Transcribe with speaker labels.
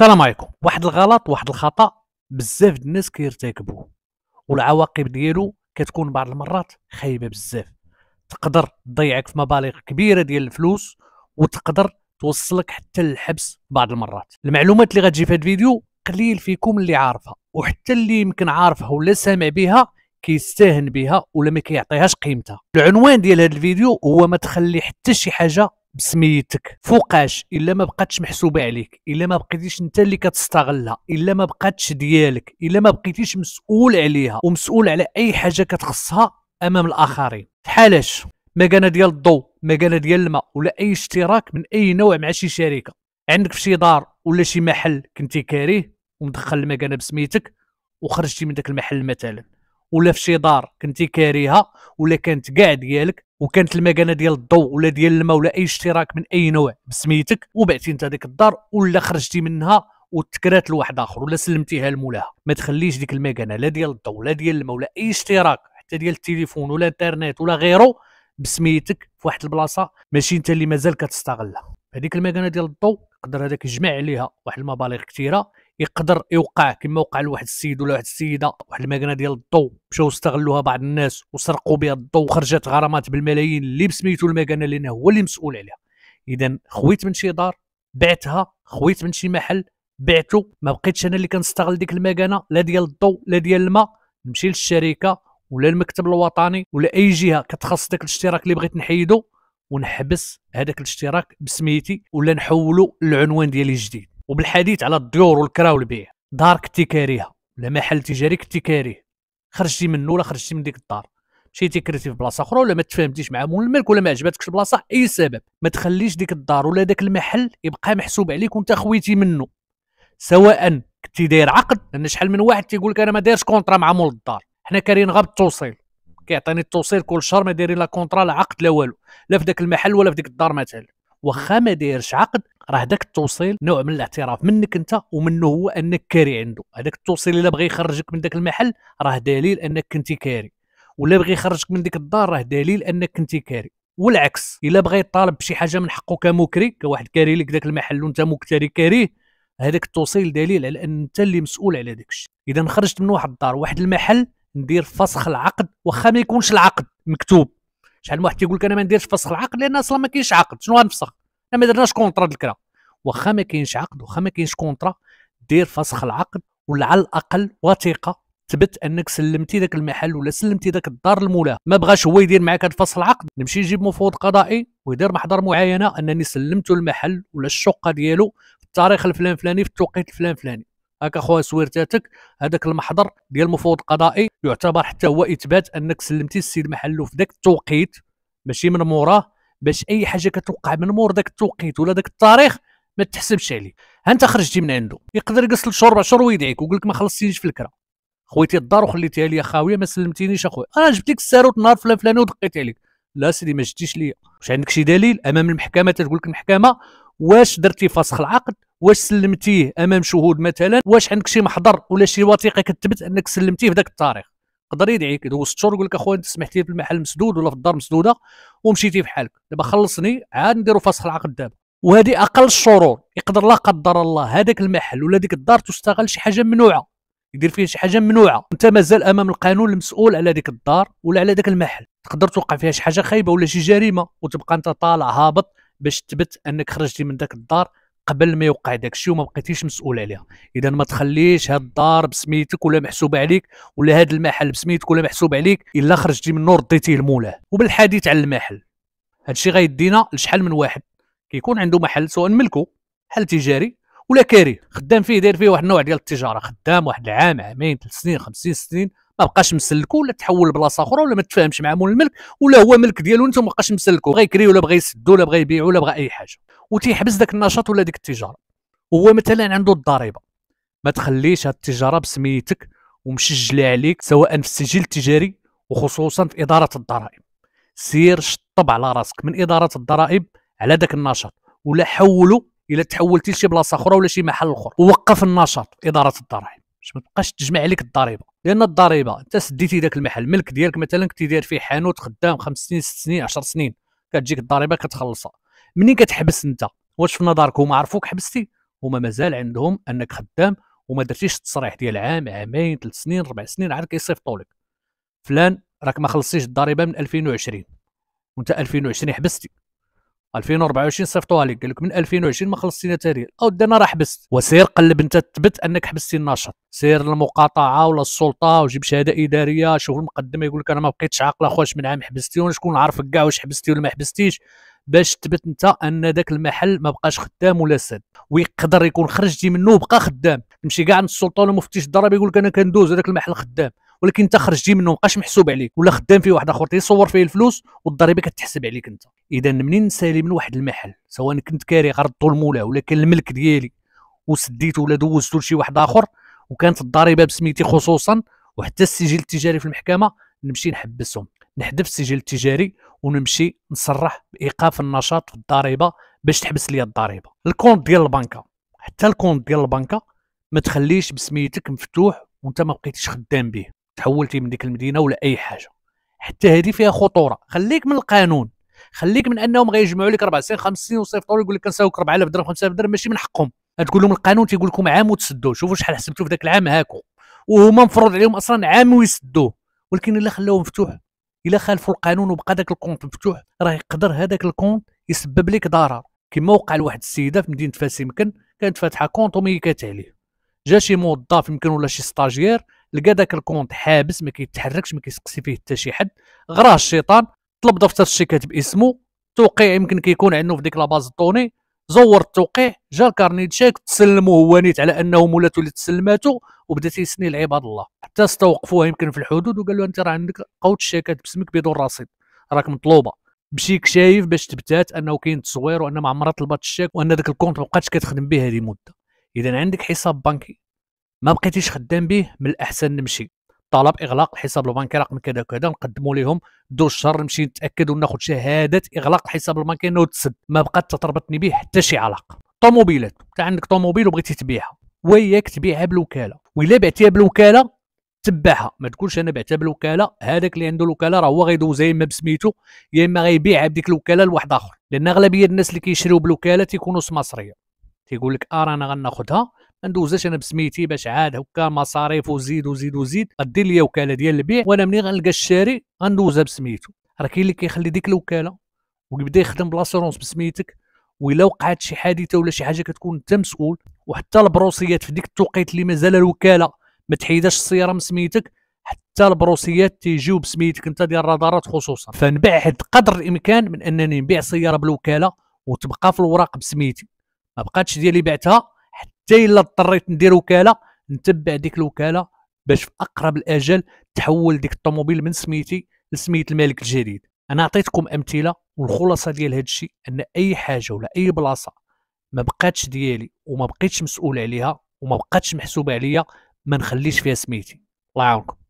Speaker 1: السلام عليكم واحد الغلط واحد الخطا بزاف الناس كيرتكبوه والعواقب ديالو كتكون بعض المرات خايبه بزاف تقدر تضيعك في مبالغ كبيره ديال الفلوس وتقدر توصلك حتى للحبس بعض المرات المعلومات اللي غتجي في هذا الفيديو قليل فيكم اللي عارفها وحتى اللي يمكن عارفها ولا سامع بها كيستاهن بها ولا ما كيعطيهاش قيمتها العنوان ديال هذا الفيديو هو ما تخلي حتى شي حاجه بسميتك فوقاش الا ما بقاتش محسوبه عليك الا ما بقيتيش انت اللي كتستغلها الا ما بقاتش ديالك الا ما بقيتيش مسؤول عليها ومسؤول على اي حاجه كتخصها امام الاخرين بحالاش مكانه ديال الضوء مكانه ديال الماء ولا اي اشتراك من اي نوع مع شي شركه عندك في شي دار ولا شي محل كنتي كاريه ومدخل المكانه بسميتك وخرجتي من داك المحل مثلا ولا في شي دار كنتي كاريها ولا كانت كاع ديالك وكانت المكانه ديال الضوء ولا ديال الماء ولا اي اشتراك من اي نوع بسميتك وبعتي انت ديك الدار ولا خرجتي منها وتكرات لواحد اخر ولا سلمتيها لمولاها ما تخليش ديك المكانه لا ديال الضوء ولا ديال الماء ولا اي اشتراك حتى ديال التليفون ولا الانترنت ولا غيره بسميتك في واحد البلاصه ماشي انت اللي مازال كتستغلها هذيك المكانه ديال الضوء يقدر هذاك يجمع عليها واحد المبالغ كثيره يقدر يوقع كما وقع لواحد السيد ولا واحد السيده واحد المكنه ديال الضو مشاو استغلوها بعض الناس وسرقوا بها الضوء وخرجت غرامات بالملايين اللي بسميتو المكنه لان هو اللي مسؤول عليها اذا خويت من شي دار بعتها خويت من شي محل بعتو ما بقيتش انا اللي كنستغل ديك المكانه لا ديال الضوء لا ديال الماء نمشي للشركه ولا المكتب الوطني ولا اي جهه كتخص داك الاشتراك اللي بغيت نحيدو ونحبس هذاك الاشتراك بسميتي ولا نحولو للعنوان ديالي الجديد وبالحديث على الديور والكرا والبيع دار كنتي ولا محل تجاري كنتي كاريه خرجتي منه ولا خرجتي من ديك الدار مشيتي كريتي في بلاصه اخرى ولا ما تفهمتيش مع مول الملك ولا ما عجبتكش البلاصه اي سبب ما تخليش ديك الدار ولا داك المحل يبقى محسوب عليك وانت خويتي منه سواء كنتي داير عقد لان شحال من واحد تيقول لك انا ما دايرش كونطرا مع مول الدار حنا كارين غير بالتوصيل كيعطيني التوصيل كل شهر ما دايرين لا كونطرا لا عقد لا والو لا في داك المحل ولا في ديك الدار مثلا واخا ما دايرش عقد راه داك التوصيل نوع من الاعتراف منك انت ومنه هو انك كاري عنده هذاك التوصيل الا بغى يخرجك من ذاك المحل راه دليل انك كنت كاري ولا بغى يخرجك من ديك الدار راه دليل انك كنت كاري والعكس الا بغى يطالب بشي حاجه من حقه كمكري كواحد كاري لك ذاك المحل وانت مكتري كاري هذاك التوصيل دليل على ان انت اللي مسؤول على داك الشيء اذا خرجت من واحد الدار واحد المحل ندير فسخ العقد واخا ما يكونش العقد مكتوب شحال من واحد تيقول لك انا ما نديرش فسخ العقد لان اصلا ما كاينش عقد شنو غنفسخ ما درناش كونطرا الكرا واخا ما كاينش عقد واخا ما كاينش كونطرا دير فسخ العقد ولا على الاقل وثيقه تبت انك سلمتي ذاك المحل ولا سلمتي ذاك الدار المولاه ما بغاش هو يدير معاك هذا فصل العقد نمشي نجيب مفوض قضائي ويدير محضر معاينه انني سلمت المحل ولا الشقه ديالو في التاريخ الفلان فلاني في التوقيت الفلان فلاني هاك اخويا سويرتاتك هذاك المحضر ديال المفوض القضائي يعتبر حتى هو اثبات انك سلمتي السيد محله في ذاك التوقيت ماشي من موراه باش اي حاجه كتوقع من مور داك التوقيت ولا داك التاريخ ما تحسبش عليه ها انت خرجتي من عنده يقدر يجلس لشهور اربع شهور ويدعيك ويقول لك ما خلصتينيش في الكره خويتي الدار وخليتيها لي خاويه ما سلمتينيش اخويا انا جبت لك الساروت نهار فلان فلان ودقيت عليك لا سيدي ما جبتيش ليا واش عندك شي دليل امام المحكمه تقول لك المحكمه واش درتي فسخ العقد واش سلمتيه امام شهود مثلا واش عندك شي محضر ولا شي وثيقه كتبت انك سلمتيه في ذاك التاريخ يقدر يدعيك يدوز شهور يقول لك اخويا انت سمحت لي في المحل مسدود ولا في الدار مسدوده ومشيتي بحالك دابا خلصني عاد نديرو فسخ العقد دابا وهذه اقل الشرور يقدر لا قدر الله هذاك المحل ولا ديك الدار تستغل شي حاجه ممنوعه يدير فيه شي حاجه ممنوعه انت مازال امام القانون المسؤول على ديك الدار ولا على ذاك المحل تقدر توقع فيها شي حاجه خايبه ولا شي جريمه وتبقى انت طالع هابط باش تثبت انك خرجتي من ذاك الدار قبل ما يوقع داك الشيء وما بقيتيش مسؤول عليها اذا ما تخليش هاد الدار بسميتك ولا محسوبه عليك ولا هاد المحل بسميتك ولا محسوب عليك الا خرجتي نور رديتيه لمولاه وبالحديث على المحل هاد الشيء غيدينا لشحال من واحد كيكون عنده محل سواء ملكه حل تجاري ولا كاري خدام فيه داير فيه واحد النوع ديال التجاره خدام واحد العام عامين ثلاث سنين خمس سنين ما بقاش مسلكو ولا تحول لبلاصه اخرى ولا ما تفاهمش مع مول الملك ولا هو ملك ديالو انت ما بقاش مسلكو بغى يكري ولا بغى يسدو ولا بغى يبيع ولا بغى اي حاجه وتيحبس داك النشاط ولا ديك التجاره وهو مثلا عنده الضريبه ما تخليش هاد التجاره بسميتك ومسجله عليك سواء في السجل التجاري وخصوصا في اداره الضرائب سير شطب على راسك من اداره الضرائب على داك النشاط ولا حولو الى تحولتي لشي بلاصه اخرى ولا شي محل اخر ووقف النشاط اداره الضرائب باش ما تبقاش تجمع عليك الضريبه لان الضريبه انت سديتي ذاك المحل ملك ديالك مثلا كنتي داير فيه حانوت خدام خمس سنين ست سنين 10 سنين كتجيك الضريبه كتخلصها منين كتحبس انت واش في نظرك هما عرفوك حبستي هما مازال عندهم انك خدام وما درتيش التصريح ديال عام عامين ثلاث سنين ربع سنين عاد كيصيفطوا لك فلان راك ما خلصتيش الضريبه من 2020 وانت 2020 حبستي 2024 صيفطوها لك قال لك من 2020 ما خلصتينا تاريخ او انا راه حبست وسير قلب انت تثبت انك حبستي النشاط سير للمقاطعه ولا السلطه وجيب شهاده اداريه شوف المقدمه يقول لك انا ما بقيتش عاقله اخويا من عام حبستي وشكون عارفك كاع واش حبستي ولا ما حبستيش باش تثبت انت ان ذاك المحل ما بقاش خدام ولا ساد ويقدر يكون خرجتي منه وبقى خدام تمشي كاع عند السلطه ولا المفتش الضرائب يقول لك انا كندوز هذاك المحل خدام ولكن انت خرجتي منه مابقاش محسوب عليك ولا خدام فيه واحد اخر تيصور فيه الفلوس والضريبه كتحسب عليك انت اذا منين نسالي من واحد المحل سواء كنت كاري غرضته المولى ولا كان الملك ديالي وسديته ولا دوزته لشي واحد اخر وكانت الضريبه بسميتي خصوصا وحتى السجل التجاري في المحكمه نمشي نحبسهم نحذف السجل التجاري ونمشي نصرح بايقاف النشاط والضريبه باش تحبس ليا الضريبه الكونت ديال البنكه حتى الكونت ديال البنكه ما تخليش بسميتك مفتوح وانت ما بقيتيش خدام به تحولتي من ديك المدينه ولا اي حاجه حتى هذه فيها خطوره خليك من القانون خليك من انهم غيجمعوا لك 4 سنين خمس سنين ويصيفطوا يقول لك نساوك 4000 درهم 5000 درهم ماشي من حقهم تقول لهم القانون تيقول لكم عام وتسدوه شوفوا شحال حسبتوا في ذاك العام هاكو وهما مفروض عليهم اصلا عام ويسدوه ولكن الا خلاوه مفتوح الا خالفوا القانون وبقى داك الكونت مفتوح راه يقدر هذاك الكونت يسبب لك ضرر كما وقع لواحد السيده في مدينه فاس يمكن كانت فاتحه كونت وميكات عليه جا شي موظف يمكن ولا شي ستاجير لقى داك الكونت حابس ما كيتحركش ما كيسقسي فيه حتى شي حد غراه الشيطان طلب دفتر الشيكات باسمه توقيع يمكن كيكون عنده في ديك لاباز دوني زور التوقيع جا الكارني تشيك تسلموا هو نيت على انه مولاته اللي تسلماتو وبدا تيسني لعباد الله حتى استوقفوها يمكن في الحدود وقال له انت راه عندك قوت الشيكات باسمك بدون رصيد راك مطلوبه بشيك كشايف باش تبتات انه كاين تصوير وان ما عمرها طلبات الشيك وان ذاك الكونت ما بقاتش كتخدم به هذه مده اذا عندك حساب بنكي ما بقيتيش خدام به من الاحسن نمشي طلب اغلاق الحساب البنكي رقم كذا وكذا نقدموا لهم دو الشهر نمشي نتاكد وناخذ شهاده اغلاق الحساب البنكي انه تسد ما بقات تربطني به حتى شي علاقه طوموبيلات انت عندك طوموبيل وبغيتي تبيعها وياك تبيعها بالوكاله ولا بعتيها بالوكاله تبعها ما تقولش انا بعتها بالوكاله هذاك اللي عنده الوكاله راه هو غيدوز يا اما بسميتو يا اما غيبيعها بديك الوكاله لواحد اخر لان اغلبيه الناس اللي كيشريو بالوكاله تيكونوا سماسريه تيقول لك اه رانا غناخذها ندوزاش انا بسميتي باش عاد هكا مصاريف وزيد وزيد وزيد غدير ليا وكاله ديال البيع وانا منين غنلقى الشاري غندوزها بسميتو راه كاين اللي كيخلي ديك الوكاله ويبدا يخدم بلاسورونس بسميتك ولا وقعت شي حادثه ولا شي حاجه كتكون انت مسؤول وحتى البروسيات في ديك التوقيت اللي مازال الوكاله ما تحيدش السياره من سميتك حتى البروسيات تيجيو بسميتك انت ديال الرادارات خصوصا فنبعد قدر الامكان من انني نبيع سياره بالوكاله وتبقى في الوراق بسميتي ما بقاتش ديالي بعتها حتى الا اضطريت ندير وكاله نتبع ديك الوكاله باش في اقرب الاجل تحول ديك الطوموبيل من سميتي لسميه المالك الجديد انا عطيتكم امثله والخلاصه ديال هذا الشيء ان اي حاجه ولا اي بلاصه ما بقاتش ديالي وما بقيتش مسؤول عليها وما بقاتش محسوبه عليا ما نخليش فيها سميتي الله يعاونكم